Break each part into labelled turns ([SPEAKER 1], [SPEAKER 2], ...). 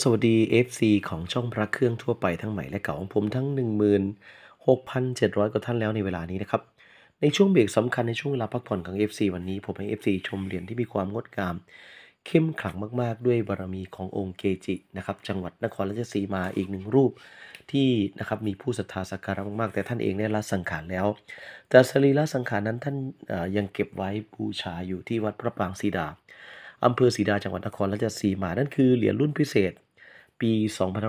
[SPEAKER 1] สวัสดี FC ของช่องพระเครื่องทั่วไปทั้งใหม่และเก่าของผมทั้ง 16,700กว่าท่านแล้วในเวลานี้นะครับ ในช่วงเบรกสำคัญในช่วงเวลาพักผ่อนของ FC วันนี้ผมให้ FC ชมเหรียญที่มีความงดงาม เข้มขลังมาก ๆ ด้วยบารมีขององค์เกจินะครับจังหวัดนครราชสีมาอีกหนึ่งรูป ที่นะครับมีผู้ศรัทธาสักการะมาก ๆ แต่ท่านเองได้ละสังขารแล้ว แต่สรีระสังขารนั้นท่านยังเก็บไว้บูชาอยู่ที่วัดพระปางศีดาอำเภอศรีดาจังหวัดนครราชสีมา นั่นคือ เหรียญรุ่นพิเศษปี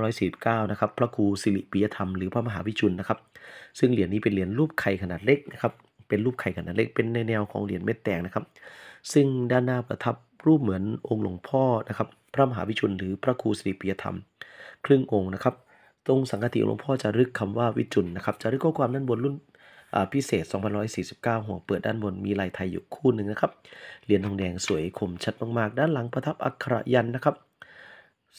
[SPEAKER 1] 2549นะครับ พระครูสิริปิยธรรม หรือพระมหาวิจุนนะครับ ซึ่งเหรียญนี้เป็นเหรียญรูปไข่ขนาดเล็กนะครับ เป็นรูปไข่ขนาดเล็ก เป็นในแนวของเหรียญเม็ดแตงนะครับ ซึ่งด้านหน้าประทับรูปเหมือนองค์หลวงพ่อนะครับ พระมหาวิจุนหรือพระครูสิริปิยธรรม ครึ่งองค์นะครับ ตรงสังกติหลวงพ่อจะรึกคำว่าวิจุนนะครับจะรึกข้อความด้านบนรุ่นพิเศษ2149ห่วงเปิดด้านบน มีลายไทยอยู่คู่หนึ่งนะครับ เหรียญทองแดงสวย คมชัดมากๆ ด้านหลังประทับอักขระยันนะครับ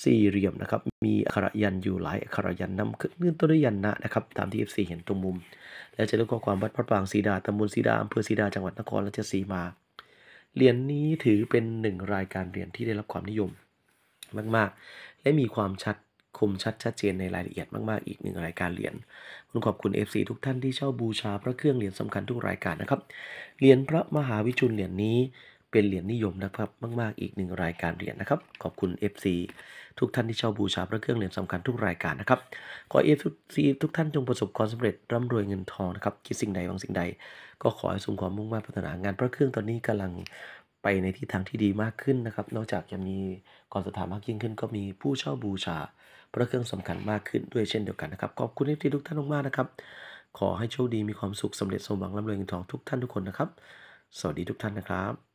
[SPEAKER 1] สี่เหลี่ยมนะครับ มีอักขระยันอยู่หลายอักขระยันนำขึ้นเงื่อนต้นด้วยยันนะนะครับ ตามที่ f ีเห็นตรงมุม และจะเรยกข้อความวัดพระปรางสีดาตำบลสีดาอำเภอสีดา จังหวัดนครราชสีมา เหรียญนี้ถือเป็นหนึ่งรายการเหรียญที่ได้รับความนิยมมากๆ และมีความชัดมชัดชัดเจนในรายละเอียดมาก ๆอีกหนึ่งรายการเหรียญคุณขอบคุณ FC ทุกท่านที่เช่าบูชาพระเครื่องเหรียญสำคัญทุกรายการนะครับเหรียญพระมหาวิชุลเหรียญนนี้ เป็นเหรียญนิยมนะครับมากๆอีกหนึ่งรายการเหรียญนะครับขอบคุณ FC ทุกท่านที่เช่าบูชาพระเครื่องเหรียญสำคัญทุกรายการนะครับขอเอฟซีทุกท่านจงประสบความสำเร็จร่ำรวยเงินทองนะครับคิดสิ่งใดวางสิ่งใด ก็ขอให้สมความมุ่งมั่นพัฒนางานพระเครื่องตอนนี้กำลังไปในทิศทางที่ดีมากขึ้นนะครับ นอกจากจะมีกวามศรัมากยิ่งขึ้นก็มีผู้เช่าบูชาพระเครื่องสำคัญมากขึ้นด้วยเช่นเดียวกันนะครับ ขอบคุณที่ทุกท่านมากนะครับ ขอให้โชคดีมีความสุขสำเร็จสมหวังร่ำรวยเงินทองทุกท่านทุกคนนะครับสวัสดีทุกท่านนะครับ